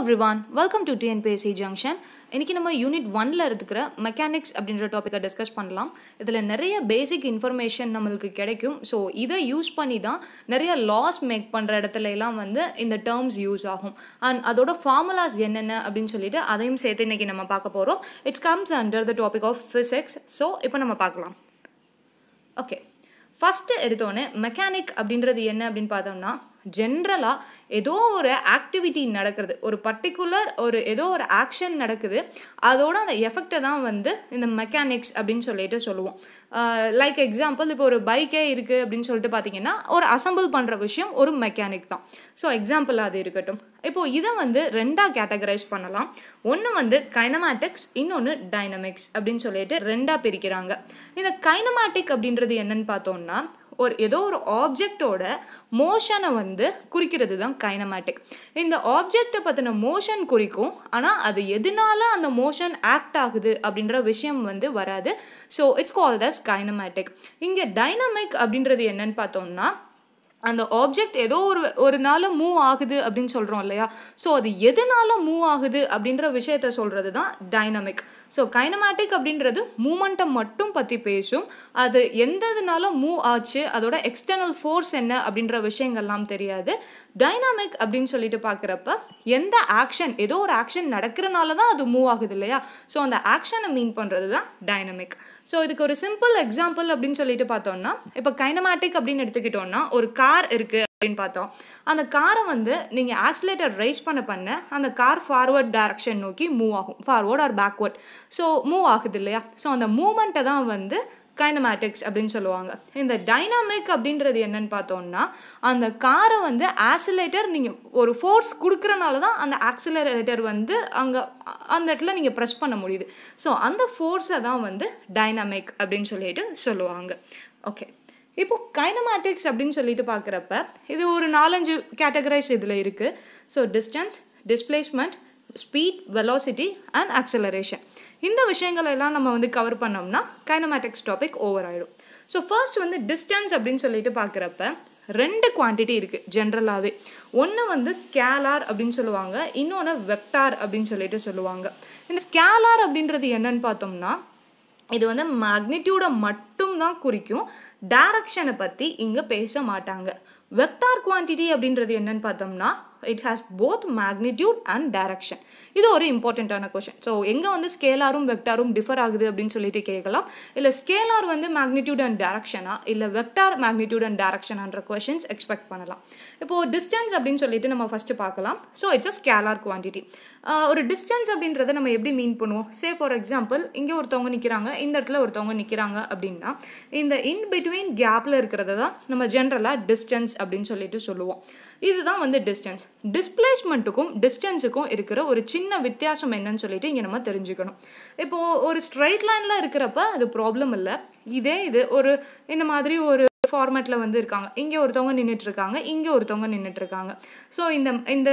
everyone welcome to TNPSC junction இன்றைக்கி நம்ம unit ஒனில் இருக்கிற மெக்கானிக்ஸ் அப்படின்ற டாப்பிக்கை டிஸ்கஸ் பண்ணலாம் இதில் நிறைய பேசிக் இன்ஃபர்மேஷன் நம்மளுக்கு கிடைக்கும் ஸோ இதை யூஸ் பண்ணி தான் நிறைய லாஸ் மேக் பண்ணுற இடத்துல எல்லாம் வந்து இந்த டேர்ம்ஸ் யூஸ் ஆகும் அண்ட் அதோட ஃபார்முலாஸ் என்னென்ன அப்படின்னு சொல்லிட்டு அதையும் சேர்த்து இன்றைக்கி நம்ம பார்க்க போகிறோம் it's comes under the topic of physics so இப்போ நம்ம பார்க்கலாம் ஓகே ஃபஸ்ட்டு எடுத்தோடனே மெக்கானிக் அப்படின்றது என்ன அப்படின்னு பார்த்தோம்னா ஜென்ரலாக ஏதோ ஒரு ஆக்டிவிட்டி நடக்கிறது ஒரு பர்டிகுலர் ஒரு ஏதோ ஒரு ஆக்ஷன் நடக்குது அதோட அந்த எஃபெக்டை தான் வந்து இந்த மெக்கானிக்ஸ் அப்படின்னு சொல்லிட்டு சொல்லுவோம் லைக் எக்ஸாம்பிள் இப்போ ஒரு பைக்கே இருக்குது அப்படின்னு சொல்லிட்டு பார்த்தீங்கன்னா ஒரு அசம்பிள் பண்ணுற விஷயம் ஒரு மெக்கானிக் தான் ஸோ எக்ஸாம்பிள் அது இருக்கட்டும் இப்போது இதை வந்து ரெண்டாக கேட்டகரைஸ் பண்ணலாம் ஒன்று வந்து கைனமேட்டிக்ஸ் இன்னொன்று டைனமிக்ஸ் அப்படின்னு சொல்லிட்டு ரெண்டாக பிரிக்கிறாங்க இந்த கைனமேட்டிக் அப்படின்றது என்னன்னு பார்த்தோம்னா ஒரு ஏதோ ஒரு ஆப்ஜெக்டோட மோஷனை வந்து குறிக்கிறது தான் கைனமேட்டிக் இந்த ஆப்ஜெக்டை பற்றின மோஷன் குறிக்கும் ஆனால் அது எதனால அந்த மோஷன் ஆக்ட் ஆகுது அப்படின்ற விஷயம் வந்து வராது so it's call thus kinematic இங்கே டைனமிக் அப்படின்றது என்னன்னு பார்த்தோம்னா அந்த ஆப்ஜெக்ட் ஏதோ ஒரு ஒரு நாள் மூவ் ஆகுது அப்படின்னு சொல்கிறோம் இல்லையா ஸோ அது எதுனால மூவ் ஆகுது அப்படின்ற விஷயத்த சொல்கிறது தான் டைனமிக் ஸோ கைனமேட்டிக் அப்படின்றது மூமெண்ட்டை மட்டும் பற்றி பேசும் அது எந்ததுனால மூவ் ஆச்சு அதோட எக்ஸ்டர்னல் ஃபோர்ஸ் என்ன அப்படின்ற விஷயங்கள்லாம் தெரியாது டைனாமிக் அப்படின்னு சொல்லிட்டு பார்க்குறப்ப எந்த ஆக்ஷன் ஏதோ ஒரு ஆக்ஷன் நடக்கிறனால தான் அது மூவ் ஆகுது இல்லையா ஸோ அந்த ஆக்ஷனை மீன் பண்ணுறது தான் டைனமிக் ஸோ இதுக்கு ஒரு சிம்பிள் எக்ஸாம்பிள் அப்படின்னு சொல்லிட்டு பார்த்தோம்னா இப்போ கைனமேட்டிக் அப்படின்னு எடுத்துக்கிட்டோம்னா ஒரு கார் இருக்குது அப்படின்னு பார்த்தோம் அந்த காரை வந்து நீங்கள் ஆக்சிலேட்டர் ரைஸ் பண்ண பண்ண அந்த கார் ஃபார்வர்ட் டைரக்ஷன் நோக்கி மூவ் ஆகும் forward or backward so move ஆகுது இல்லையா ஸோ அந்த மூமெண்ட்டை தான் வந்து கைனமேட்டிக்ஸ் அப்படின்னு சொல்லுவாங்க இந்த டைனாமிக் அப்படின்றது என்னன்னு பார்த்தோம்னா அந்த காரை வந்து ஆக்சிலேட்டர் நீங்கள் ஒரு ஃபோர்ஸ் கொடுக்குறனால தான் அந்த ஆக்சிலரேட்டர் வந்து அங்கே அந்த இடத்துல நீங்கள் ப்ரெஸ் பண்ண முடியுது ஸோ அந்த ஃபோர்ஸை தான் வந்து டைனாமிக் அப்படின்னு சொல்லிட்டு சொல்லுவாங்க ஓகே இப்போ கைனமேட்டிக்ஸ் அப்படின்னு சொல்லிட்டு பார்க்குறப்ப இது ஒரு நாலஞ்சு கேட்டகரைஸ் இதில் இருக்குது so distance displacement speed velocity and acceleration இந்த விஷயங்கள் எல்லாம் நம்ம வந்து கவர் பண்ணோம்னா கைனமேட்டிக்ஸ் டாபிக் ஓவர் ஆகிடும் ஸோ ஃபர்ஸ்ட் வந்து டிஸ்டன்ஸ் அப்படின்னு சொல்லிட்டு பார்க்குறப்ப ரெண்டு குவான்டிட்டி இருக்குது ஜென்ரலாகவே ஒன்று வந்து ஸ்கேலார் அப்படின்னு சொல்லுவாங்க இன்னொன்று வெக்டார் அப்படின்னு சொல்லிட்டு சொல்லுவாங்க இந்த ஸ்கேலார் அப்படின்றது என்னன்னு பார்த்தோம்னா இது வந்து மேக்னிடியூடை மட்டும் தான் குறிக்கும் டைரக்ஷனை பற்றி இங்கே பேச மாட்டாங்க வெக்டார் குவான்டிட்டி அப்படின்றது என்னன்னு பார்த்தோம்னா it has both magnitude and direction இது ஒரு இம்பார்ட்டண்ட்டான கொஷின் ஸோ எங்கே வந்து ஸ்கேலாரும் வெக்டாரும் டிஃபர் ஆகுது அப்படின்னு சொல்லிட்டு கேட்கலாம் இல்லை ஸ்கேலார் வந்து மேக்னிடியூட் அண்ட் டைரக்ஷனா இல்லை வெக்டார் மேக்னிடியூட் அண்ட் டைரக்ஷனான்ற கொஷின்ஸ் எக்ஸ்பெக்ட் பண்ணலாம் இப்போது டிஸ்டன்ஸ் அப்படின்னு சொல்லிட்டு நம்ம ஃபஸ்ட்டு பார்க்கலாம் so it's a scalar quantity ஒரு டிஸ்டன்ஸ் அப்படின்றத நம்ம எப்படி மீன் பண்ணுவோம் சே ஃபார் எக்ஸாம்பிள் இங்கே ஒருத்தவங்க நிற்கிறாங்க இந்த இடத்துல ஒருத்தவங்க நிற்கிறாங்க அப்படின்னா இந்த இன் பிட்வீன் கேப்பில் இருக்கிறத தான் நம்ம ஜென்ரலாக டிஸ்டன்ஸ் அப்படின்னு சொல்லிட்டு சொல்லுவோம் இதுதான் வந்து டிஸ்டன்ஸ் டிஸ்பிளேஸ்மெண்ட்டுக்கும் டிஸ்டன்ஸுக்கும் இருக்கிற ஒரு சின்ன வித்தியாசம் என்னன்னு சொல்லிட்டு இங்கே நம்ம தெரிஞ்சுக்கணும் இப்போது ஒரு ஸ்ட்ரைட் லைனில் இருக்கிறப்ப அது ப்ராப்ளம் இல்லை இதே இது ஒரு இந்த மாதிரி ஒரு ஃபார்மேட்டில் வந்து இருக்காங்க இங்கே ஒருத்தவங்க நின்றுட்டுருக்காங்க இங்கே ஒருத்தவங்க நின்றுட்டுருக்காங்க ஸோ இந்த இந்த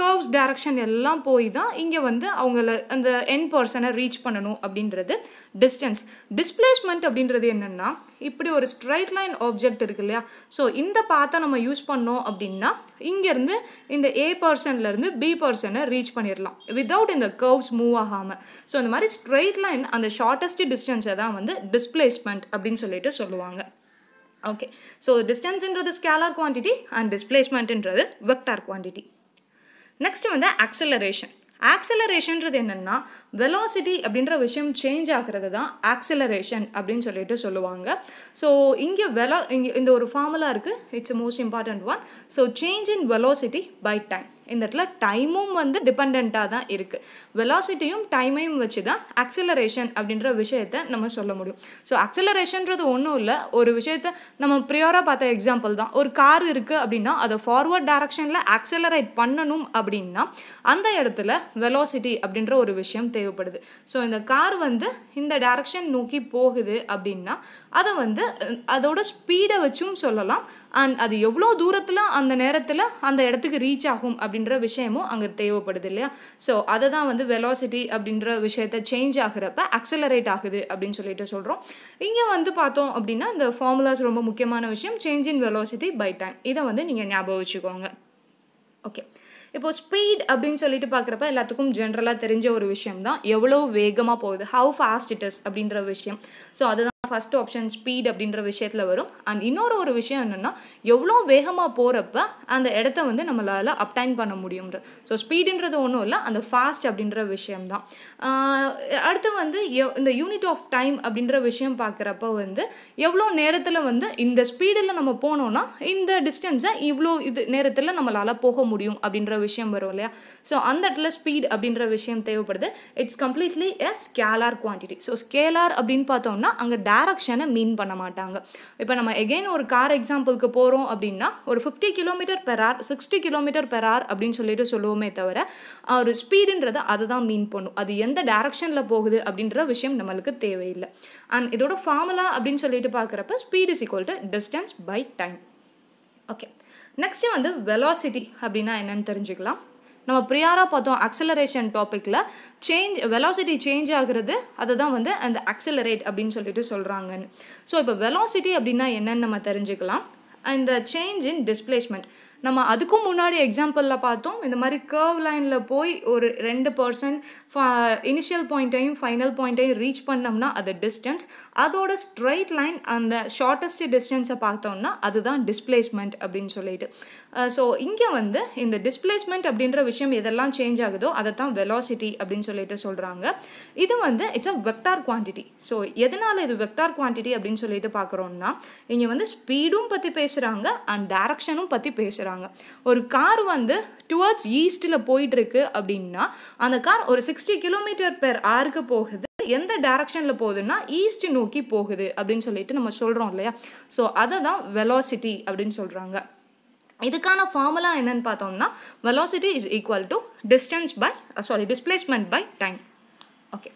கர்வ்ஸ் டேரக்ஷன் எல்லாம் போய் தான் இங்கே வந்து அவங்கள அந்த என் பர்சனை ரீச் பண்ணணும் அப்படின்றது டிஸ்டன்ஸ் டிஸ்பிளேஸ்மெண்ட் அப்படின்றது என்னென்னா இப்படி ஒரு ஸ்ட்ரைட் லைன் ஆப்ஜெக்ட் இருக்கு இல்லையா ஸோ இந்த பாத்தை நம்ம யூஸ் பண்ணோம் அப்படின்னா இங்கேருந்து இந்த ஏ பர்சன்லேருந்து பி பர்சனை ரீச் பண்ணிடலாம் வித்தவுட் இந்த கர்வ்ஸ் மூவ் ஆகாமல் ஸோ இந்த மாதிரி ஸ்ட்ரைட் லைன் அந்த ஷார்ட்டஸ்ட் டிஸ்டன்ஸை தான் வந்து டிஸ்பிளேஸ்மெண்ட் அப்படின்னு சொல்லிட்டு சொல்லுவாங்க ஓகே ஸோ டிஸ்டன்ஸுன்றது ஸ்கேலார் குவான்டிட்டி அண்ட் டிஸ்பிளேஸ்மெண்ட்டுன்றது வெக்டார் குவான்டிட்டி நெக்ஸ்ட்டு வந்து ஆக்சலரேஷன் ஆக்சலரேஷன்றது என்னென்னா வெலாசிட்டி அப்படின்ற விஷயம் சேஞ்ச் ஆகிறது தான் ஆக்சலரேஷன் அப்படின்னு சொல்லிட்டு சொல்லுவாங்க ஸோ இங்கே வெலா இங்கே இந்த ஒரு ஃபார்முலா இருக்குது it's most important one so change in velocity by time இந்த இடத்துல டைமும் வந்து டிபெண்ட்டாக தான் இருக்குது வெலாசிட்டியும் டைமையும் வச்சு தான் அக்சலரேஷன் அப்படின்ற விஷயத்த நம்ம சொல்ல முடியும் ஸோ அக்சிலரேஷன்றது ஒன்றும் இல்லை ஒரு விஷயத்த நம்ம ப்ரியோராக பார்த்த எக்ஸாம்பிள் தான் ஒரு கார் இருக்குது அப்படின்னா அதை ஃபார்வர்ட் டேரக்ஷனில் ஆக்சலரேட் பண்ணணும் அப்படின்னா அந்த இடத்துல வெலாசிட்டி அப்படின்ற ஒரு விஷயம் தேவைப்படுது ஸோ இந்த கார் வந்து இந்த டேரக்ஷன் நோக்கி போகுது அப்படின்னா அதை வந்து அதோட ஸ்பீடை வச்சும் சொல்லலாம் அண்ட் அது எவ்வளோ தூரத்தில் அந்த நேரத்தில் அந்த இடத்துக்கு ரீச் ஆகும் அப்படின்னு அப்படின்ற விஷயமும் அங்கே தேவைப்படுது இல்லையா ஸோ அதை தான் வந்து வெலாசிட்டி அப்படின்ற விஷயத்த சேஞ்ச் ஆகிறப்ப அக்சலரேட் ஆகுது அப்படின்னு சொல்லிட்டு சொல்கிறோம் இங்கே வந்து பார்த்தோம் அப்படின்னா இந்த ஃபார்முலாஸ் ரொம்ப முக்கியமான விஷயம் change in velocity by time இதை வந்து நீங்கள் ஞாபகம் வச்சுக்கோங்க ஓகே இப்போது ஸ்பீட் அப்படின்னு சொல்லிட்டு பார்க்குறப்ப எல்லாத்துக்கும் ஜென்ரலாக தெரிஞ்ச ஒரு விஷயம் தான் எவ்வளோ வேகமாக போகுது ஹவு ஃபாஸ்ட் இட் இஸ் அப்படின்ற விஷயம் ஸோ அதுதான் ஃபஸ்ட் ஆப்ஷன் ஸ்பீட் அப்படின்ற விஷயத்தில் வரும் அண்ட் இன்னொரு ஒரு விஷயம் என்னென்னா எவ்வளோ வேகமாக போகிறப்ப அந்த இடத்த வந்து நம்மளால் அப்டைன் பண்ண முடியும்ன்ற ஸோ ஸ்பீடுன்றது ஒன்றும் இல்லை அந்த ஃபாஸ்ட் அப்படின்ற விஷயம்தான் அடுத்து வந்து இந்த யூனிட் ஆஃப் டைம் அப்படின்ற விஷயம் பார்க்குறப்ப வந்து எவ்வளோ நேரத்தில் வந்து இந்த ஸ்பீடில் நம்ம போனோம்னா இந்த டிஸ்டன்ஸை இவ்வளோ இது நேரத்தில் நம்மளால் போக முடியும் அப்படின்ற விஷயம் வரும் இல்லையா ஸோ அந்த இடத்துல ஸ்பீட் அப்படின்ற விஷயம் தேவைப்படுது it's completely a scalar quantity so scalar அப்படின்னு பார்த்தோம்னா அங்கே டே டேரக்ஷனை மீன் பண்ண மாட்டாங்க இப்போ நம்ம எகெயின் ஒரு கார் எக்ஸாம்பிளுக்கு போகிறோம் அப்படின்னா ஒரு fifty kilometre per hour sixty kilometre per hour அப்படின்னு சொல்லிட்டு சொல்லுவோமே தவிர ஒரு ஸ்பீடுன்றது அதுதான் மீன் பண்ணும் அது எந்த டேரக்ஷனில் போகுது அப்படின்ற விஷயம் நம்மளுக்கு தேவையில்லை அண்ட் இதோட ஃபார்முலா அப்படின்னு சொல்லிட்டு பார்க்குறப்ப speed is equal to distance by time okay next வந்து வெலாசிட்டி அப்படின்னா என்னன்னு தெரிஞ்சுக்கலாம் நம்ம ப்ரியாராக பார்த்தோம் அக்சலரேஷன் டாப்பிக்கில் சேஞ்ச் வெலாசிட்டி சேஞ்ச் ஆகிறது அதை தான் வந்து அந்த அக்சலரேட் அப்படின்னு சொல்லிட்டு சொல்கிறாங்கன்னு ஸோ இப்போ வெலாசிட்டி அப்படின்னா என்னன்னு நம்ம தெரிஞ்சுக்கலாம் அந்த சேஞ்ச் இன் டிஸ்பிளேஸ்மெண்ட் நம்ம அதுக்கும் முன்னாடி எக்ஸாம்பிளில் பார்த்தோம் இந்த மாதிரி கர்வ் லைனில் போய் ஒரு ரெண்டு பர்சன்ட் இனிஷியல் பாயிண்ட்டையும் ஃபைனல் பாயிண்ட்டையும் ரீச் பண்ணோம்னா அது டிஸ்டன்ஸ் அதோட ஸ்ட்ரைட் லைன் அந்த ஷார்ட்டஸ்ட் டிஸ்டன்ஸை பார்த்தோம்னா அதுதான் டிஸ்பிளேஸ்மெண்ட் அப்படின்னு சொல்லிட்டு ஸோ இங்கே வந்து இந்த டிஸ்பிளேஸ்மெண்ட் அப்படின்ற விஷயம் எதெல்லாம் சேஞ்ச் ஆகுதோ அதை தான் வெலாசிட்டி அப்படின்னு சொல்லிட்டு சொல்கிறாங்க இது வந்து it's a vector quantity so எதனால் இது வெக்டார் குவான்டிட்டி அப்படின்னு சொல்லிட்டு பார்க்குறோம்னா இங்கே வந்து ஸ்பீடும் பற்றி பேசுகிறாங்க அண்ட் டேரக்ஷனும் பற்றி பேசுகிறாங்க வச்சுக்கிறாங்க ஒரு கார் வந்து டுவர்ட்ஸ் ஈஸ்டில் போயிட்டுருக்கு அப்படின்னா அந்த கார் ஒரு சிக்ஸ்டி கிலோமீட்டர் பெர் ஆருக்கு போகுது எந்த டைரக்ஷனில் போகுதுன்னா ஈஸ்ட் நோக்கி போகுது அப்படின்னு சொல்லிட்டு நம்ம சொல்கிறோம் இல்லையா ஸோ அதை தான் வெலாசிட்டி அப்படின்னு சொல்கிறாங்க இதுக்கான ஃபார்முலா என்னன்னு பார்த்தோம்னா velocity is equal to distance by sorry displacement by time okay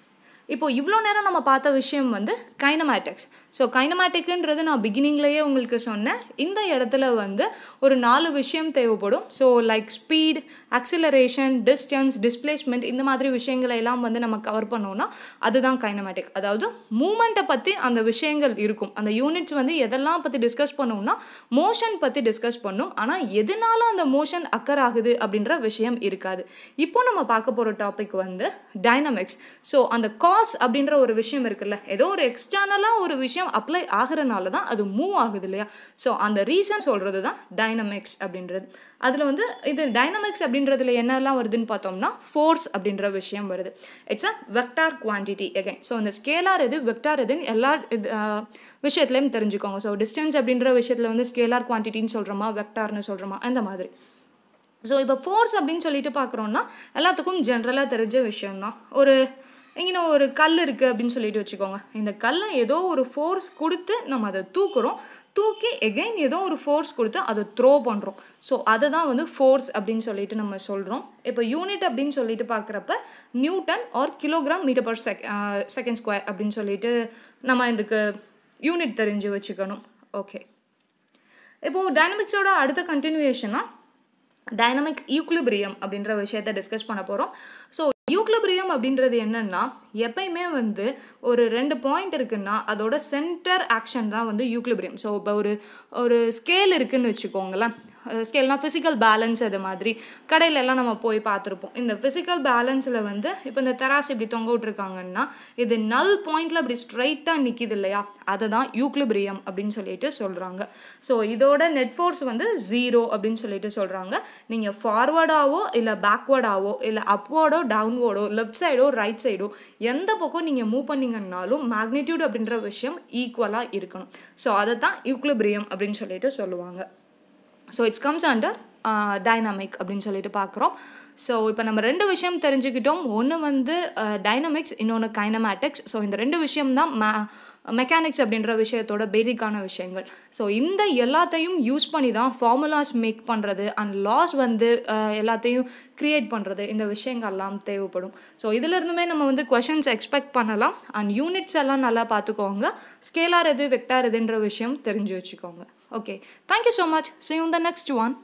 இப்போது இவ்வளோ நேரம் நம்ம பார்த்த விஷயம் வந்து கைனமேட்டிக்ஸ் ஸோ கைனமேட்டிக்குன்றது நான் பிகினிங்லேயே உங்களுக்கு சொன்னேன் இந்த இடத்துல வந்து ஒரு நாலு விஷயம் தேவைப்படும் so like speed acceleration distance displacement இந்த மாதிரி விஷயங்களை எல்லாம் வந்து நம்ம கவர் பண்ணோன்னா அதுதான் கைனமேட்டிக் அதாவது மூமெண்ட்டை பற்றி அந்த விஷயங்கள் இருக்கும் அந்த யூனிட்ஸ் வந்து எதெல்லாம் பற்றி டிஸ்கஸ் பண்ணோம்னா மோஷன் பற்றி டிஸ்கஸ் பண்ணும் ஆனால் எதனால அந்த மோஷன் அக்கர் ஆகுது அப்படின்ற விஷயம் இருக்காது இப்போ நம்ம பார்க்க போகிற டாபிக் வந்து டைனமிக்ஸ் ஸோ அந்த கா காஸ் அப்படின்ற ஒரு விஷயம் இருக்குல்ல ஏதோ ஒரு எக்ஸ்டர்னலாக ஒரு விஷயம் அப்ளை ஆகிறனால தான் அது மூவ் ஆகுது இல்லையா ஸோ அந்த ரீசன் சொல்கிறது தான் டைனமிக்ஸ் அப்படின்றது அதில் வந்து இது டைனமிக்ஸ் அப்படின்றதுல என்னெல்லாம் வருதுன்னு பார்த்தோம்னா ஃபோர்ஸ் அப்படின்ற விஷயம் வருது it's a vector quantity again so அந்த ஸ்கேலார் எது வெக்டார் எதுன்னு எல்லா இது விஷயத்துலையும் தெரிஞ்சுக்கோங்க ஸோ டிஸ்டன்ஸ் அப்படின்ற விஷயத்தில் வந்து ஸ்கேலார் குவான்டிட்டின்னு சொல்கிறோமா வெக்டார்னு சொல்கிறோமா அந்த மாதிரி ஸோ இப்போ ஃபோர்ஸ் அப்படின்னு சொல்லிட்டு பார்க்குறோன்னா எல்லாத்துக்கும் ஜென்ரலாக தெரிஞ்ச விஷயம்தான் ஒரு இங்கே ஒரு கல் இருக்குது அப்படின்னு சொல்லிட்டு வச்சுக்கோங்க இந்த கல்லை ஏதோ ஒரு ஃபோர்ஸ் கொடுத்து நம்ம அதை தூக்குறோம் தூக்கி எகைன் ஏதோ ஒரு ஃபோர்ஸ் கொடுத்து அதை த்ரோ பண்ணுறோம் ஸோ அதை தான் வந்து ஃபோர்ஸ் அப்படின்னு சொல்லிட்டு நம்ம சொல்கிறோம் இப்போ யூனிட் அப்படின்னு சொல்லிட்டு பார்க்குறப்ப newton or kilogram metre per sec second square அப்படின்னு சொல்லிட்டு நம்ம இதுக்கு யூனிட் தெரிஞ்சு வச்சுக்கணும் ஓகே இப்போது டைனமிக்ஸோட அடுத்த கண்டினியூவேஷனாக டைனமிக் ஈக்குலிபிரியம் அப்படின்ற விஷயத்தை டிஸ்கஸ் பண்ண போகிறோம் ஸோ நியூக்ளபிரியம் அப்படின்றது என்னென்னா எப்பயுமே வந்து ஒரு ரெண்டு பாயிண்ட் இருக்குன்னா அதோட சென்டர் ஆக்ஷன் தான் வந்து யூக்ளிபிரியம் ஸோ இப்போ ஒரு ஒரு ஸ்கேல் இருக்குதுன்னு வச்சுக்கோங்களேன் ஸ்கேல்னால் ஃபிசிக்கல் பேலன்ஸ் அது மாதிரி கடையில் எல்லாம் நம்ம போய் பார்த்துருப்போம் இந்த ஃபிசிக்கல் பேலன்ஸில் வந்து இப்போ இந்த தராசு இப்படி தொங்க விட்ருக்காங்கன்னா இது நல் பாயிண்டில் அப்படி ஸ்ட்ரைட்டாக நிற்கிது இல்லையா அதை தான் யூக்ளிபிரியம் அப்படின்னு சொல்லிட்டு சொல்கிறாங்க ஸோ இதோட நெட் ஃபோர்ஸ் வந்து ஜீரோ அப்படின்னு சொல்லிட்டு சொல்கிறாங்க நீங்கள் ஃபார்வர்டாவோ இல்லை பேக்வர்டாவோ இல்லை அப்வர்டோ டவுன்வோர்டோ பக்கமோடோ லெஃப்ட் சைடோ ரைட் சைடோ எந்த பக்கம் நீங்கள் மூவ் பண்ணிங்கன்னாலும் மேக்னிடியூட் அப்படின்ற விஷயம் ஈக்குவலாக இருக்கணும் ஸோ அதை தான் யூக்ளோபிரியம் அப்படின்னு சொல்லிட்டு சொல்லுவாங்க so it's comes under dynamic அப்படின்னு சொல்லிட்டு பார்க்குறோம் ஸோ இப்போ நம்ம ரெண்டு விஷயம் தெரிஞ்சுக்கிட்டோம் ஒன்று வந்து டைனமிக்ஸ் இன்னொன்று கைனமேட்டிக்ஸ் ஸோ இந்த ரெண்டு விஷயம் தான் மே மெக்கானிக்ஸ் அப்படின்ற விஷயத்தோட பேசிக்கான விஷயங்கள் ஸோ இந்த எல்லாத்தையும் யூஸ் பண்ணி தான் ஃபார்முலாஸ் மேக் பண்ணுறது அண்ட் லாஸ் வந்து எல்லாத்தையும் க்ரியேட் பண்ணுறது இந்த விஷயங்கள்லாம் தேவைப்படும் ஸோ இதிலருந்துமே நம்ம வந்து கொஷின்ஸ் எக்ஸ்பெக்ட் பண்ணலாம் அண்ட் யூனிட்ஸ் எல்லாம் நல்லா பார்த்துக்கோங்க ஸ்கேலார் எது வெக்டார் எதுன்ற விஷயம் தெரிஞ்சு வச்சுக்கோங்க okay thank you so much see you the next one